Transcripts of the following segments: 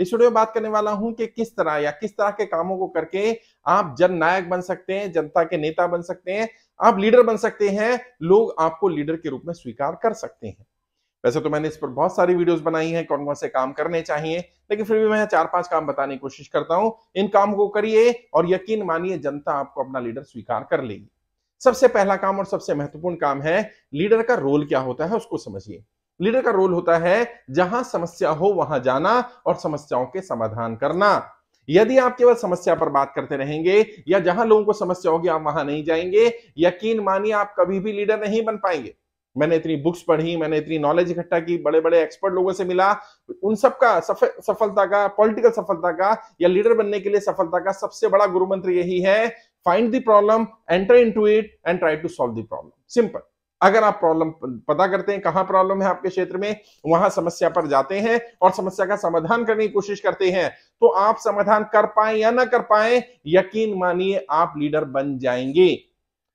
इस वीडियो में बात करने वाला हूं कि किस तरह या किस तरह के कामों को करके आप जन नायक बन सकते हैं जनता के नेता बन सकते हैं आप लीडर बन सकते हैं लोग आपको लीडर के रूप में स्वीकार कर सकते हैं वैसे तो मैंने इस पर बहुत सारी वीडियोस बनाई हैं कौन कौन से काम करने चाहिए लेकिन फिर भी मैं चार पांच काम बताने की कोशिश करता हूं इन काम को करिए और यकीन मानिए जनता आपको अपना लीडर स्वीकार कर लेगी सबसे पहला काम और सबसे महत्वपूर्ण काम है लीडर का रोल क्या होता है उसको समझिए लीडर का रोल होता है जहां समस्या हो वहां जाना और समस्याओं के समाधान करना यदि आप केवल समस्या पर बात करते रहेंगे या जहां लोगों को समस्या होगी आप वहां नहीं जाएंगे यकीन मानिए आप कभी भी लीडर नहीं बन पाएंगे मैंने इतनी बुक्स पढ़ी मैंने इतनी नॉलेज इकट्ठा की बड़े बड़े एक्सपर्ट लोगों से मिला उन सब का सफलता का पॉलिटिकल सफलता का या लीडर बनने के लिए सफलता का सबसे बड़ा गुरु मंत्र यही है find the problem enter into it and try to solve the problem simple अगर आप प्रॉब्लम पता करते हैं कहाँ प्रॉब्लम है आपके क्षेत्र में वहां समस्या पर जाते हैं और समस्या का समाधान करने की कोशिश करते हैं तो आप समाधान कर पाए या ना कर पाए यकीन मानिए आप लीडर बन जाएंगे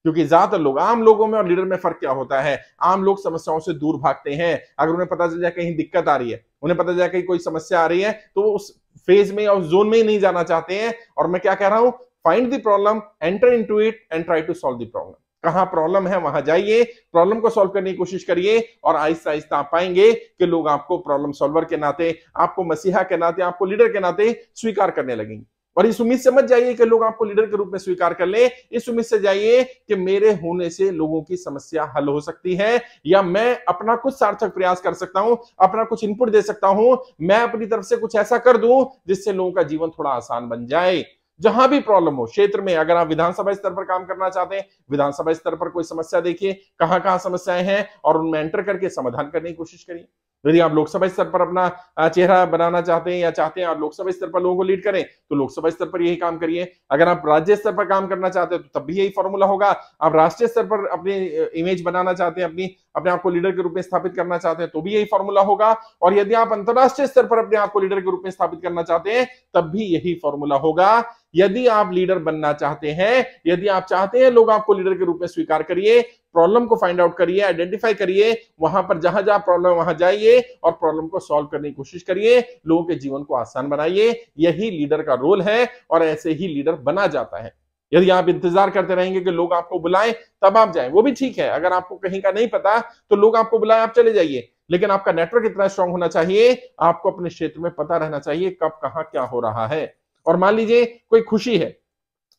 क्योंकि ज्यादातर लोग आम लोगों में और लीडर में फर्क क्या होता है आम लोग समस्याओं से दूर भागते हैं अगर उन्हें पता चल जाए कहीं दिक्कत आ रही है उन्हें पता चल जाए कहीं कोई समस्या आ रही है तो वो उस फेज में या उस जोन में ही नहीं जाना चाहते हैं और मैं क्या कह रहा हूं find the problem enter into it and try to solve the problem कहाँ प्रॉब्लम है वहां जाइए प्रॉब्लम को सॉल्व करने की कोशिश करिए और आहिस्ता आहिस्ता आप पाएंगे कि लोग आपको प्रॉब्लम सॉल्वर के नाते आपको मसीहा के नाते आपको लीडर के नाते स्वीकार करने लगेंगे और इस उम्मीद से मत जाइए कि लोग आपको लीडर के रूप में स्वीकार कर ले इस उम्मीद से जाइए कि मेरे होने से लोगों की समस्या हल हो सकती है या मैं अपना कुछ सार्थक प्रयास कर सकता हूं अपना कुछ इनपुट दे सकता हूं मैं अपनी तरफ से कुछ ऐसा कर दूं जिससे लोगों का जीवन थोड़ा आसान बन जाए जहां भी प्रॉब्लम हो क्षेत्र में अगर आप विधानसभा स्तर पर काम करना चाहते हैं विधानसभा स्तर पर कोई समस्या देखिए कहां कहां समस्याएं हैं और उनमें एंटर करके समाधान करने की कोशिश करिए यदि आप लोकसभा स्तर पर अपना चेहरा बनाना चाहते हैं या चाहते हैं आप लोकसभा स्तर पर लोगों को लीड करें तो लोकसभा स्तर पर यही काम करिए अगर आप राज्य स्तर पर काम करना चाहते हैं तो तब भी यही फॉर्मूला होगा आप राष्ट्रीय स्तर पर अपनी इमेज बनाना चाहते हैं अपनी अपने आप को लीडर के रूप में स्थापित करना चाहते हैं तो भी यही फॉर्मूला होगा और यदि आप अंतर्राष्ट्रीय स्तर पर अपने आप को लीडर के रूप में स्थापित करना चाहते हैं तब भी यही फॉर्मूला होगा यदि आप लीडर बनना चाहते हैं यदि आप चाहते हैं लोग आपको लीडर के रूप में स्वीकार करिए प्रॉब्लम को फाइंड आउट करिए आइडेंटिफाई करिए वहां पर जहां जहां प्रॉब्लम वहां जाइए और प्रॉब्लम को सॉल्व करने की कोशिश करिए लोगों के जीवन को आसान बनाइए यही लीडर का रोल है और ऐसे ही लीडर बना जाता है यदि आप इंतजार करते रहेंगे कि लोग आपको बुलाएं तब आप जाएं वो भी ठीक है अगर आपको कहीं का नहीं पता तो लोग आपको बुलाएं आप चले जाइए लेकिन आपका नेटवर्क इतना स्ट्रांग होना चाहिए आपको अपने क्षेत्र में पता रहना चाहिए कब कहाँ क्या हो रहा है और मान लीजिए कोई खुशी है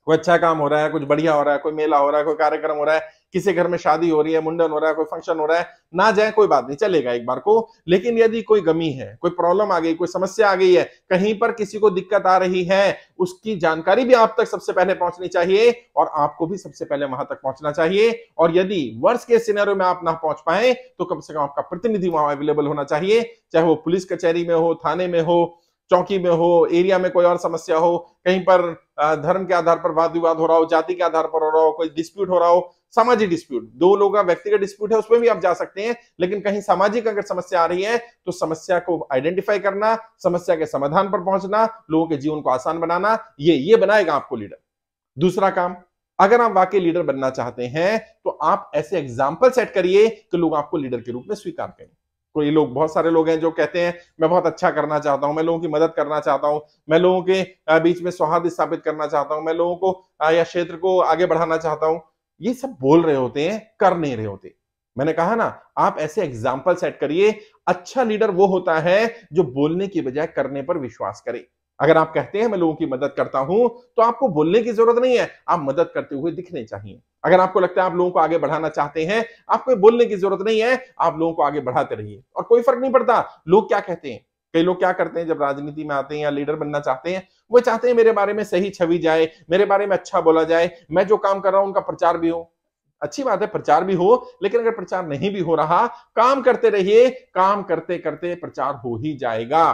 कोई अच्छा काम हो रहा है कुछ बढ़िया हो रहा है कोई मेला हो रहा है कोई कार्यक्रम हो रहा है किसी घर में शादी हो रही है मुंडन हो रहा है कोई फंक्शन हो रहा है ना जाए कोई बात नहीं चलेगा एक बार को लेकिन यदि कोई गमी है कोई प्रॉब्लम आ गई कोई समस्या आ गई है कहीं पर किसी को दिक्कत आ रही है उसकी जानकारी भी आप तक सबसे पहले पहुंचनी चाहिए और आपको भी सबसे पहले वहां तक पहुंचना चाहिए और यदि वर्ष के सिनेरियो में आप ना पहुंच पाए तो कम से कम आपका प्रतिनिधि वहां अवेलेबल होना चाहिए चाहे वो पुलिस कचहरी में हो थाने में हो चौकी में हो एरिया में कोई और समस्या हो कहीं पर धर्म के आधार पर वाद विवाद हो रहा हो जाति के आधार पर हो रहा हो कोई डिस्प्यूट हो रहा हो सामाजिक डिस्प्यूट दो लोगों का व्यक्तिगत डिस्प्यूट है उसमें भी आप जा सकते हैं लेकिन कहीं सामाजिक अगर समस्या आ रही है तो समस्या को आइडेंटिफाई करना समस्या के समाधान पर पहुंचना लोगों के जीवन को आसान बनाना ये ये बनाएगा आपको लीडर दूसरा काम अगर आप वाकई लीडर बनना चाहते हैं तो आप ऐसे एग्जाम्पल सेट करिए कि लोग आपको लीडर के रूप में स्वीकार करें कोई तो लोग बहुत सारे लोग हैं जो कहते हैं मैं बहुत अच्छा करना चाहता हूं मैं लोगों की मदद करना चाहता हूं मैं लोगों के बीच में सौहार्द स्थापित करना चाहता हूं मैं लोगों को या क्षेत्र को आगे बढ़ाना चाहता हूं ये सब बोल रहे होते हैं कर नहीं रहे होते मैंने कहा ना आप ऐसे एग्जाम्पल सेट करिए अच्छा लीडर वो होता है जो बोलने की बजाय करने पर विश्वास करे अगर आप कहते हैं मैं लोगों की मदद करता हूं तो आपको बोलने की जरूरत नहीं है आप मदद करते हुए दिखने चाहिए अगर आपको लगता है आप लोगों को आगे बढ़ाना चाहते हैं आपको बोलने की जरूरत नहीं है आप लोगों को आगे बढ़ाते रहिए और कोई फर्क नहीं पड़ता लोग क्या कहते हैं कई लोग क्या करते हैं जब राजनीति में आते हैं या लीडर बनना चाहते हैं वो चाहते हैं मेरे बारे में सही छवि जाए मेरे बारे में अच्छा बोला जाए मैं जो काम कर रहा हूं उनका प्रचार भी हो अच्छी बात है प्रचार भी हो लेकिन अगर प्रचार नहीं भी हो रहा काम करते रहिए काम करते करते प्रचार हो ही जाएगा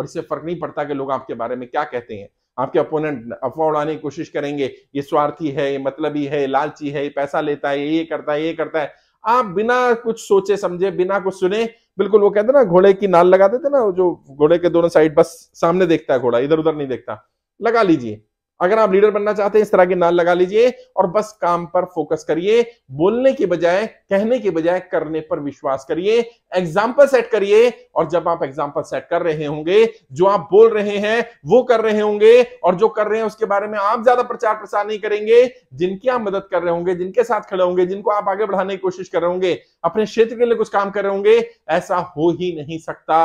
और इससे फर्क नहीं पड़ता कि लोग आपके बारे में क्या कहते हैं आपके अपोनेंट अफवाह उड़ाने की कोशिश करेंगे ये स्वार्थी है ये मतलबी है लालची है ये पैसा लेता है ये करता है ये करता है आप बिना कुछ सोचे समझे बिना कुछ सुने बिल्कुल वो कहते ना घोड़े की नाल लगा देते ना जो घोड़े के दोनों साइड बस सामने देखता है घोड़ा इधर उधर नहीं देखता लगा लीजिए अगर आप लीडर बनना चाहते हैं इस तरह के नाल लगा लीजिए और बस काम पर फोकस करिए बोलने के बजाय कहने के बजाय करने पर विश्वास करिए एग्जाम्पल सेट करिए और जब आप एग्जाम्पल सेट कर रहे होंगे जो आप बोल रहे हैं वो कर रहे होंगे और जो कर रहे हैं उसके बारे में आप ज्यादा प्रचार प्रसार नहीं करेंगे जिनकी आप मदद कर रहे होंगे जिनके साथ खड़े होंगे जिनको आप आगे बढ़ाने की कोशिश कर रहे होंगे अपने क्षेत्र के लिए कुछ काम कर रहे होंगे ऐसा हो ही नहीं सकता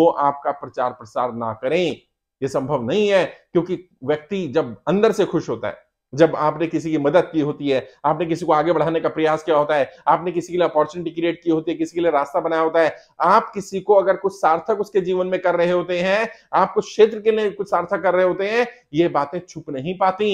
वो आपका प्रचार प्रसार ना करें ये संभव नहीं है क्योंकि व्यक्ति जब अंदर से खुश होता है जब आपने किसी की मदद की होती है आपने किसी को आगे बढ़ाने का प्रयास किया होता है आपने किसी के लिए अपॉर्चुनिटी क्रिएट की होती है किसी के लिए रास्ता बनाया होता है आप किसी को अगर कुछ सार्थक उसके जीवन में कर रहे होते हैं आप कुछ क्षेत्र के लिए कुछ सार्थक कर रहे होते हैं ये बातें छुप नहीं पाती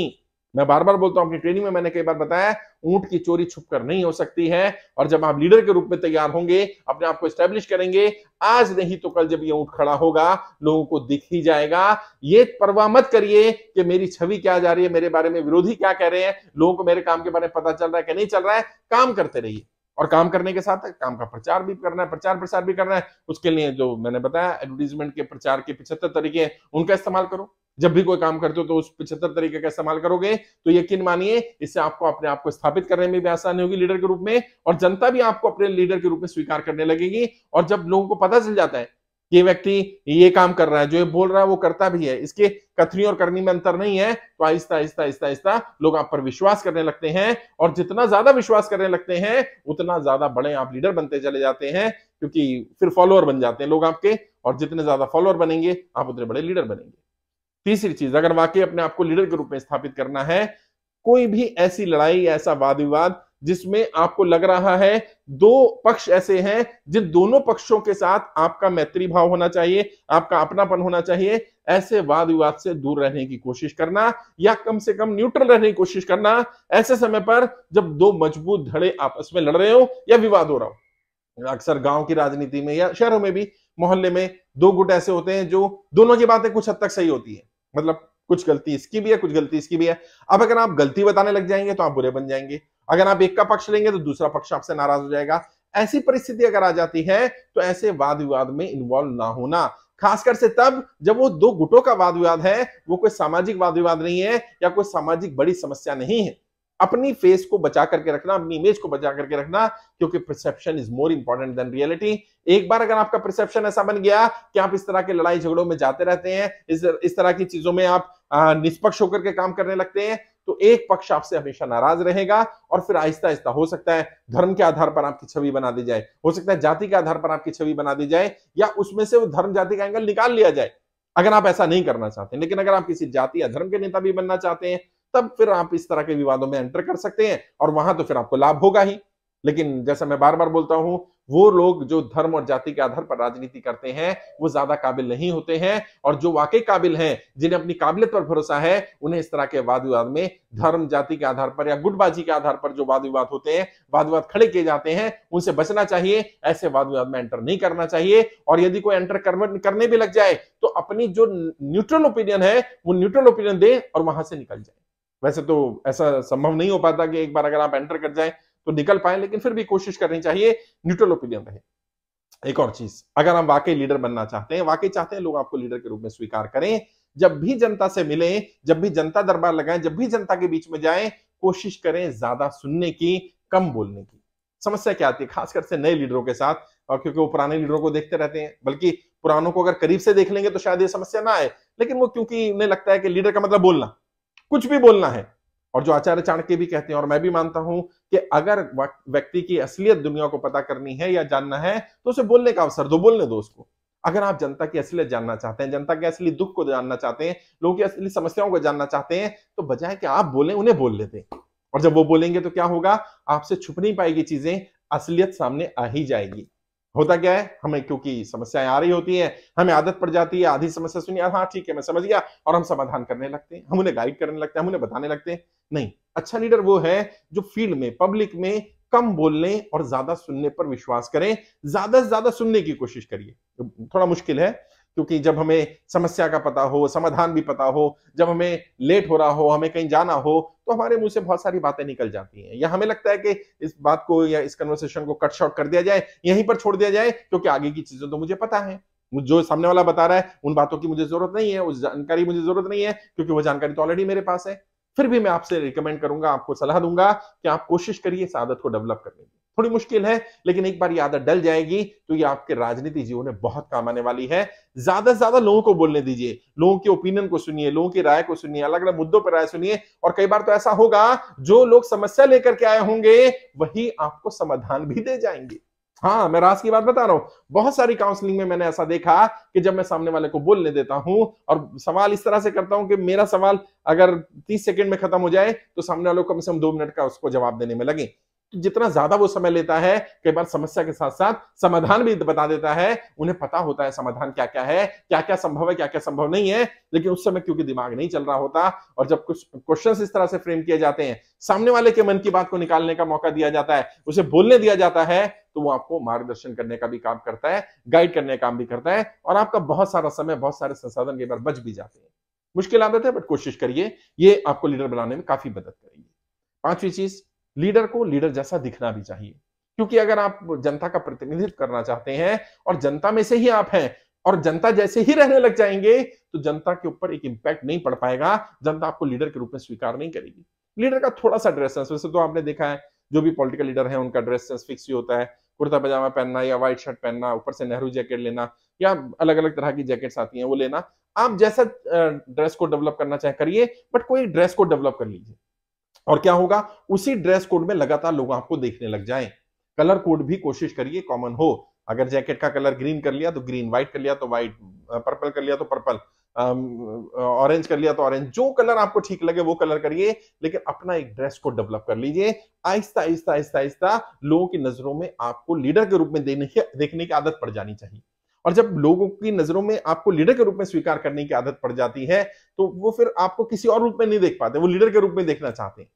मैं बार बार बोलता हूं अपनी ट्रेनिंग में मैंने कई बार बताया ऊंट की चोरी छुप कर नहीं हो सकती है और जब आप लीडर के रूप में तैयार होंगे अपने आप को स्टैब्लिश करेंगे आज नहीं तो कल जब ये ऊंट खड़ा होगा लोगों को दिख ही जाएगा ये परवाह मत करिए कि मेरी छवि क्या जा रही है मेरे बारे में विरोधी क्या कह रहे हैं लोगों को मेरे काम के बारे में पता चल रहा है कि नहीं चल रहा है काम करते रहिए और काम करने के साथ काम का प्रचार भी करना है प्रचार प्रसार भी करना है उसके लिए जो मैंने बताया एडवर्टीजमेंट के प्रचार के पिछहत्तर तरीके हैं उनका इस्तेमाल करो जब भी कोई काम करते हो तो उस पिछहत्तर तरीके का इस्तेमाल करोगे तो यकीन मानिए इससे आपको अपने आप को स्थापित करने में भी आसानी होगी लीडर के रूप में और जनता भी आपको अपने लीडर के रूप में स्वीकार करने लगेगी और जब लोगों को पता चल जाता है ये व्यक्ति ये काम कर रहा है जो ये बोल रहा है वो करता भी है इसके कथनी और करनी में अंतर नहीं है तो आहिस्ता आहिस्ता आहिस्ता आहिस्ता लोग आप पर विश्वास करने लगते हैं और जितना ज्यादा विश्वास करने लगते हैं उतना ज्यादा बड़े आप लीडर बनते चले जाते हैं क्योंकि फिर फॉलोअर बन जाते हैं लोग आपके और जितने ज्यादा फॉलोअर बनेंगे आप उतने बड़े लीडर बनेंगे तीसरी चीज अगर वाकई अपने आप को लीडर के रूप में स्थापित करना है कोई भी ऐसी लड़ाई ऐसा वाद विवाद जिसमें आपको लग रहा है दो पक्ष ऐसे हैं जिन दोनों पक्षों के साथ आपका मैत्री भाव होना चाहिए आपका अपनापन होना चाहिए ऐसे वाद विवाद से दूर रहने की कोशिश करना या कम से कम न्यूट्रल रहने की कोशिश करना ऐसे समय पर जब दो मजबूत धड़े आपस में लड़ रहे हो या विवाद हो रहा हो अक्सर गांव की राजनीति में या शहरों में भी मोहल्ले में दो गुट ऐसे होते हैं जो दोनों की बातें कुछ हद तक सही होती है मतलब कुछ गलती इसकी भी है कुछ गलती इसकी भी है अब अगर आप गलती बताने लग जाएंगे तो आप बुरे बन जाएंगे अगर आप एक का पक्ष लेंगे तो दूसरा पक्ष आपसे नाराज हो जाएगा ऐसी परिस्थिति अगर आ जाती है तो ऐसे वाद विवाद में इन्वॉल्व ना होना खासकर से तब जब वो दो गुटों का वाद विवाद है वो कोई सामाजिक वाद विवाद नहीं है या कोई सामाजिक बड़ी समस्या नहीं है अपनी फेस को बचा करके रखना अपनी इमेज को बचा करके रखना क्योंकि perception is more important than reality एक बार अगर आपका परसेप्शन ऐसा बन गया कि आप इस तरह के लड़ाई झगड़ों में जाते रहते हैं इस इस तरह की चीजों में आप निष्पक्ष होकर के काम करने लगते हैं तो एक पक्ष आपसे हमेशा नाराज रहेगा और फिर आहिस्ता आहिस्ता हो सकता है धर्म के आधार पर आपकी छवि बना दी जाए हो सकता है जाति के आधार पर आपकी छवि बना दी जाए या उसमें से वो धर्म जाति का एंगल निकाल लिया जाए अगर आप ऐसा नहीं करना चाहते लेकिन अगर आप किसी जाति या धर्म के नेता भी बनना चाहते हैं तब फिर आप इस तरह के विवादों में एंटर कर सकते हैं और वहां तो फिर आपको लाभ होगा ही लेकिन जैसा मैं बार बार बोलता हूं वो लोग जो धर्म और जाति के आधार पर राजनीति करते हैं वो ज्यादा काबिल नहीं होते हैं और जो वाकई काबिल हैं जिन्हें अपनी काबिलियत पर भरोसा है उन्हें इस तरह के वाद विवाद में धर्म जाति के आधार पर या गुटबाजी के आधार पर जो वाद विवाद होते हैं वाद विवाद खड़े किए जाते हैं उनसे बचना चाहिए ऐसे वाद विवाद में एंटर नहीं करना चाहिए और यदि कोई एंटर करने भी लग जाए तो अपनी जो न्यूट्रल ओपिनियन है वो न्यूट्रल ओपिनियन दे और वहां से निकल जाए वैसे तो ऐसा संभव नहीं हो पाता कि एक बार अगर आप एंटर कर जाए तो निकल पाए लेकिन फिर भी कोशिश करनी चाहिए न्यूट्रल ओपिनियन रहे एक और चीज अगर हम वाकई लीडर बनना चाहते हैं वाकई चाहते हैं लोग आपको लीडर के रूप में स्वीकार करें जब भी जनता से मिले जब भी जनता दरबार लगाएं जब भी जनता के बीच में जाएं कोशिश करें ज्यादा सुनने की कम बोलने की समस्या क्या आती है खासकर से नए लीडरों के साथ और क्योंकि वो पुराने लीडरों को देखते रहते हैं बल्कि पुरानों को अगर करीब से देख लेंगे तो शायद ये समस्या ना आए लेकिन वो क्योंकि उन्हें लगता है कि लीडर का मतलब बोलना कुछ भी बोलना है और जो आचार्य चाणक्य भी कहते हैं और मैं भी मानता हूं कि अगर व्यक्ति की असलियत दुनिया को पता करनी है या जानना है तो उसे बोलने का अवसर दो बोलने दो उसको अगर आप जनता की असलियत जानना चाहते हैं जनता के असली दुख को जानना चाहते हैं लोगों की असली समस्याओं को जानना चाहते हैं तो बजाय कि आप बोले उन्हें बोल लेते और जब वो बोलेंगे तो क्या होगा आपसे छुप नहीं पाएगी चीजें असलियत सामने आ ही जाएगी होता क्या है हमें क्योंकि समस्याएं आ रही होती हैं हमें आदत पड़ जाती है आधी समस्या सुनी हाँ, हाँ ठीक है मैं समझ गया और हम समाधान करने लगते हैं हम उन्हें गाइड करने लगते हैं हम उन्हें बताने लगते हैं नहीं अच्छा लीडर वो है जो फील्ड में पब्लिक में कम बोलने और ज्यादा सुनने पर विश्वास करें ज्यादा से ज्यादा सुनने की कोशिश करिए थोड़ा मुश्किल है क्योंकि जब हमें समस्या का पता हो समाधान भी पता हो जब हमें लेट हो रहा हो हमें कहीं जाना हो तो हमारे मुंह से बहुत सारी बातें निकल जाती हैं या हमें लगता है कि इस बात को या इस कन्वर्सेशन को कट शॉर्ट कर दिया जाए यहीं पर छोड़ दिया जाए क्योंकि आगे की चीजें तो मुझे पता है जो सामने वाला बता रहा है उन बातों की मुझे जरूरत नहीं है उस जानकारी मुझे जरूरत नहीं है क्योंकि वो जानकारी तो ऑलरेडी मेरे पास है फिर भी मैं आपसे रिकमेंड करूंगा आपको सलाह दूंगा कि आप कोशिश करिए इस आदत को डेवलप करने की थोड़ी मुश्किल है लेकिन एक बार ये आदत डल जाएगी तो ये आपके राजनीति जीवन में बहुत काम आने वाली है ज्यादा से ज्यादा लोगों को बोलने दीजिए लोगों के ओपिनियन को सुनिए लोगों की राय को सुनिए अलग अलग मुद्दों पर राय सुनिए और कई बार तो ऐसा होगा जो लोग समस्या लेकर के आए होंगे वही आपको समाधान भी दे जाएंगे हाँ मैं राज की बात बता रहा हूं बहुत सारी काउंसलिंग में मैंने ऐसा देखा कि जब मैं सामने वाले को बोलने देता हूं और सवाल इस तरह से करता हूं कि मेरा सवाल अगर 30 सेकंड में खत्म हो जाए तो सामने वालों को कम से कम दो मिनट का उसको जवाब देने में लगे जितना ज्यादा वो समय लेता है कई बार समस्या के साथ साथ समाधान भी बता देता है उन्हें पता होता है समाधान क्या क्या है क्या क्या संभव है क्या क्या संभव नहीं है लेकिन उस समय क्योंकि दिमाग नहीं चल रहा होता और जब कुछ क्वेश्चन इस तरह से फ्रेम किए जाते हैं सामने वाले के मन की बात को निकालने का मौका दिया जाता है उसे बोलने दिया जाता है तो वो आपको मार्गदर्शन करने का भी काम करता है गाइड करने का काम भी करता है और आपका बहुत सारा समय बहुत सारे संसाधन कई बार बच भी जाते हैं मुश्किल आदत है बट कोशिश करिए ये आपको लीडर बनाने में काफी मदद करेगी पांचवी चीज लीडर को लीडर जैसा दिखना भी चाहिए क्योंकि अगर आप जनता का प्रतिनिधित्व करना चाहते हैं और जनता में से ही आप हैं और जनता जैसे ही रहने लग जाएंगे तो जनता के ऊपर एक इम्पैक्ट नहीं पड़ पाएगा जनता आपको लीडर के रूप में स्वीकार नहीं करेगी लीडर का थोड़ा सा ड्रेस सेंस वैसे तो आपने देखा है जो भी पॉलिटिकल लीडर है उनका ड्रेस सेंस फिक्स ही होता है कुर्ता पजामा पहनना या व्हाइट शर्ट पहनना ऊपर से नेहरू जैकेट लेना या अलग अलग तरह की जैकेट्स आती हैं वो लेना आप जैसा ड्रेस को डेवलप करना चाहे करिए बट कोई ड्रेस को डेवलप कर लीजिए और क्या होगा उसी ड्रेस कोड में लगातार लोग आपको देखने लग जाए कलर कोड भी कोशिश करिए कॉमन हो अगर जैकेट का कलर ग्रीन कर लिया तो ग्रीन व्हाइट कर लिया तो व्हाइट पर्पल कर लिया तो पर्पल ऑरेंज कर लिया तो ऑरेंज जो कलर आपको ठीक लगे वो कलर करिए लेकिन अपना एक ड्रेस को डेवलप कर लीजिए आहिस्ता आहिस्ता आहिस्ता आहिस्ता लोगों की नजरों में आपको लीडर के रूप में देने की देखने की आदत पड़ जानी चाहिए और जब लोगों की नजरों में आपको लीडर के रूप में स्वीकार करने की आदत पड़ जाती है तो वो फिर आपको किसी और रूप में नहीं देख पाते वो लीडर के रूप में देखना चाहते हैं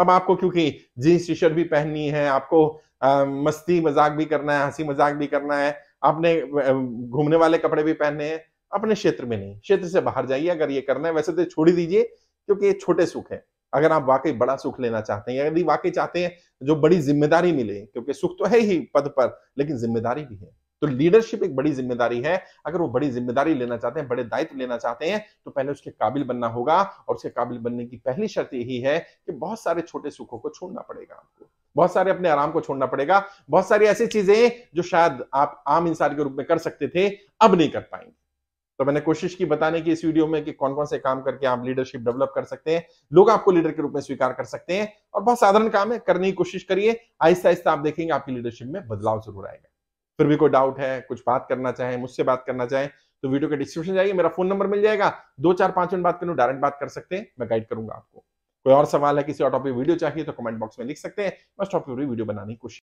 अब आपको क्योंकि जींस टी शर्ट भी पहननी है आपको आ, मस्ती मजाक भी करना है हंसी मजाक भी करना है आपने घूमने वाले कपड़े भी पहनने हैं अपने क्षेत्र में नहीं क्षेत्र से बाहर जाइए अगर ये करना है वैसे तो छोड़ ही दीजिए क्योंकि ये छोटे सुख है अगर आप वाकई बड़ा सुख लेना चाहते हैं यदि वाकई चाहते हैं जो बड़ी जिम्मेदारी मिले क्योंकि सुख तो है ही पद पर लेकिन जिम्मेदारी भी है तो लीडरशिप एक बड़ी जिम्मेदारी है अगर वो बड़ी जिम्मेदारी लेना चाहते हैं बड़े दायित्व लेना चाहते हैं तो पहले उसके काबिल बनना होगा और उसके काबिल बनने की पहली शर्त यही है कि बहुत सारे छोटे सुखों को छोड़ना पड़ेगा आपको बहुत सारे अपने आराम को छोड़ना पड़ेगा बहुत सारी ऐसी चीजें जो शायद आप आम इंसान के रूप में कर सकते थे अब नहीं कर पाएंगे तो मैंने कोशिश की बताने की इस वीडियो में कि कौन कौन से काम करके आप लीडरशिप डेवलप कर सकते हैं लोग आपको लीडर के रूप में स्वीकार कर सकते हैं और बहुत साधारण काम है करने की कोशिश करिए आहिस्ता आहिस्ता आप देखेंगे आपकी लीडरशिप में बदलाव जरूर आएगा फिर भी कोई डाउट है कुछ बात करना चाहे मुझसे बात करना चाहे तो वीडियो के डिस्क्रिप्शन जाइए मेरा फोन नंबर मिल जाएगा दो चार पांच मिनट बात करूं डायरेक्ट बात कर सकते हैं मैं गाइड करूंगा आपको कोई और सवाल है किसी और टॉपिक वीडियो चाहिए तो कमेंट बॉक्स में लिख सकते हैं बस टॉपिक वीडियो बनाने की कोशिश